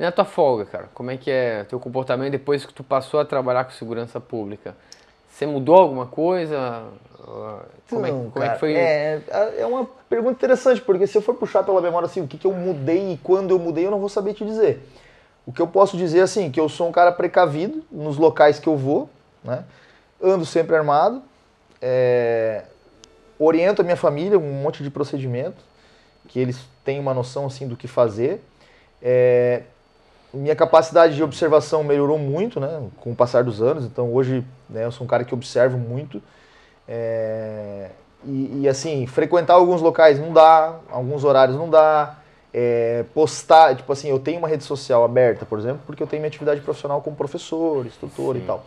E na tua folga, cara, como é que é teu comportamento depois que tu passou a trabalhar com segurança pública? Você mudou alguma coisa? Como, é, como cara, é que foi? É, é uma pergunta interessante, porque se eu for puxar pela memória assim, o que, que eu mudei e quando eu mudei, eu não vou saber te dizer. O que eu posso dizer assim, que eu sou um cara precavido nos locais que eu vou, né? ando sempre armado, é... oriento a minha família um monte de procedimento, que eles têm uma noção assim do que fazer. É minha capacidade de observação melhorou muito, né, com o passar dos anos. Então hoje, né, eu sou um cara que observo muito. É, e, e, assim, frequentar alguns locais não dá, alguns horários não dá. É, postar, tipo assim, eu tenho uma rede social aberta, por exemplo, porque eu tenho minha atividade profissional como professor, instrutor Sim. e tal.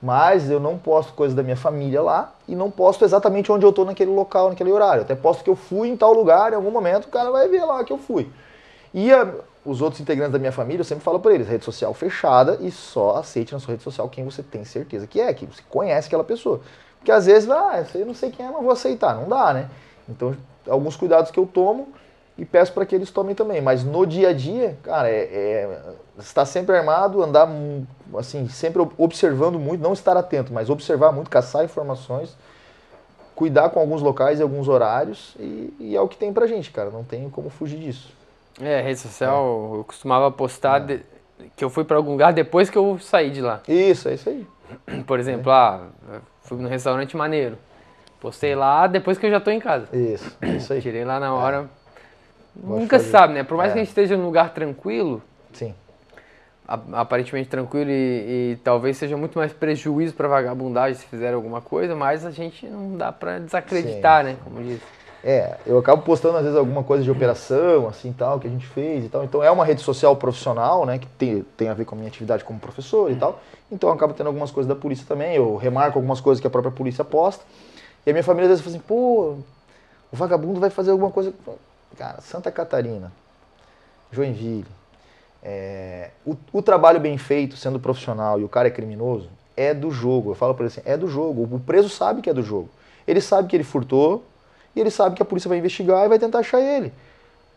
Mas eu não posto coisas da minha família lá e não posto exatamente onde eu estou naquele local, naquele horário. até posto que eu fui em tal lugar, em algum momento o cara vai ver lá que eu fui. E a, os outros integrantes da minha família, eu sempre falo para eles, rede social fechada e só aceite na sua rede social quem você tem certeza que é, que você conhece aquela pessoa. Porque às vezes, ah, eu não sei quem é, mas vou aceitar. Não dá, né? Então, alguns cuidados que eu tomo e peço para que eles tomem também. Mas no dia a dia, cara, é, é, estar sempre armado, andar, assim, sempre observando muito, não estar atento, mas observar muito, caçar informações, cuidar com alguns locais e alguns horários e, e é o que tem pra gente, cara. Não tem como fugir disso. É, rede social, é. eu costumava postar é. de, que eu fui para algum lugar depois que eu saí de lá. Isso, é isso aí. Por exemplo, é. ah, fui num restaurante maneiro. Postei lá depois que eu já tô em casa. Isso, é isso aí. Tirei lá na hora. É. Nunca se sabe, né? Por mais que a gente esteja num lugar tranquilo. Sim. Aparentemente tranquilo e, e talvez seja muito mais prejuízo para vagabundagem se fizer alguma coisa, mas a gente não dá para desacreditar, Sim. né? Como diz. É, eu acabo postando às vezes alguma coisa de operação, assim, tal, que a gente fez e tal. Então é uma rede social profissional, né, que tem, tem a ver com a minha atividade como professor e uhum. tal. Então eu acabo tendo algumas coisas da polícia também, eu remarco algumas coisas que a própria polícia posta. E a minha família às vezes fala assim, pô, o vagabundo vai fazer alguma coisa. Cara, Santa Catarina, Joinville, é, o, o, trabalho bem feito, sendo profissional e o cara é criminoso, é do jogo. Eu falo para ele assim, é do jogo. O preso sabe que é do jogo. Ele sabe que ele furtou, e ele sabe que a polícia vai investigar e vai tentar achar ele.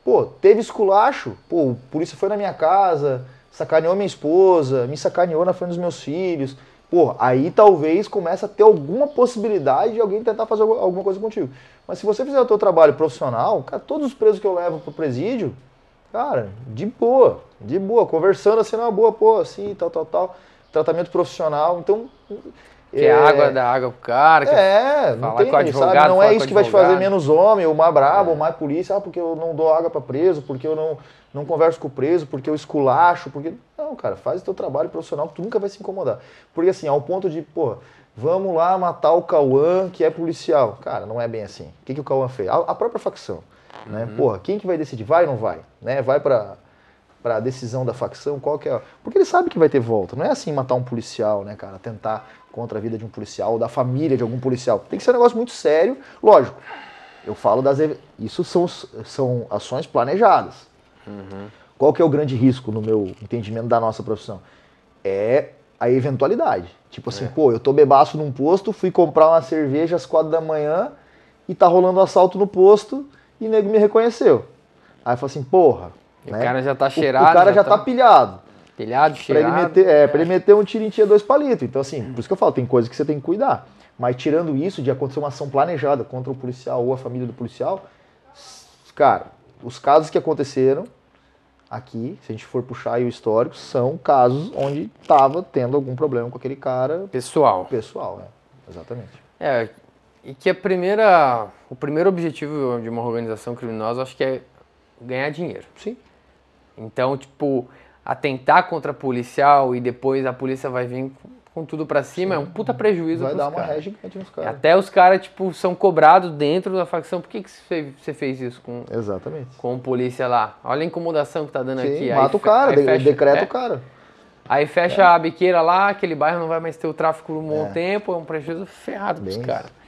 Pô, teve esculacho, pô, a polícia foi na minha casa, sacaneou minha esposa, me sacaneou na frente dos meus filhos. Pô, aí talvez começa a ter alguma possibilidade de alguém tentar fazer alguma coisa contigo. Mas se você fizer o teu trabalho profissional, cara, todos os presos que eu levo pro presídio, cara, de boa, de boa, conversando assim numa é boa, pô, assim, tal, tal, tal, tratamento profissional. Então, que é, água é. da água pro cara. Que é, não é tem, com advogado, sabe? Não é, é isso que vai te fazer menos homem, ou mais brabo, é. ou mais polícia. Ah, porque eu não dou água para preso, porque eu não, não converso com o preso, porque eu esculacho, porque... Não, cara, faz o teu trabalho profissional que tu nunca vai se incomodar. Porque assim, ao ponto de, porra, vamos lá matar o Cauã que é policial. Cara, não é bem assim. O que, que o Cauã fez? A, a própria facção. Né? Uhum. Porra, quem que vai decidir? Vai ou não vai? Né? Vai para para a decisão da facção, qual que é. Porque ele sabe que vai ter volta. Não é assim matar um policial, né, cara? Tentar contra a vida de um policial, ou da família de algum policial. Tem que ser um negócio muito sério. Lógico, eu falo das. Isso são, são ações planejadas. Uhum. Qual que é o grande risco, no meu entendimento da nossa profissão? É a eventualidade. Tipo assim, é. pô, eu tô bebaço num posto, fui comprar uma cerveja às quatro da manhã e tá rolando um assalto no posto e o nego me reconheceu. Aí eu falo assim, porra, né? O cara já tá cheirado. O, o cara já, tá... tá pilhado. Pilhado, cheirado. Pra ele meter, é, pra ele é. meter um tirinho dois palitos. Então, assim, por isso que eu falo, tem coisas que você tem que cuidar. Mas tirando isso de acontecer uma ação planejada contra o policial ou a família do policial, cara, os casos que aconteceram aqui, se a gente for puxar aí o histórico, são casos onde tava tendo algum problema com aquele cara. Pessoal. Pessoal, é Exatamente. É, e que a primeira, o primeiro objetivo de uma organização criminosa, acho que é ganhar dinheiro. Sim. Então, tipo, atentar contra policial e depois a polícia vai vir com, tudo para cima Sim. é um puta prejuízo Vai dar uma cara. ré gigante nos caras. Até os caras, tipo, são cobrados dentro da facção. Por que você que fez isso com Exatamente. com polícia lá? Olha a incomodação que tá dando Sim, aqui. mata aí, o cara, de, fecha, decreta é? o cara. Aí fecha é. a biqueira lá, aquele bairro não vai mais ter o tráfico por um bom é. tempo, é um prejuízo ferrado dos pros caras.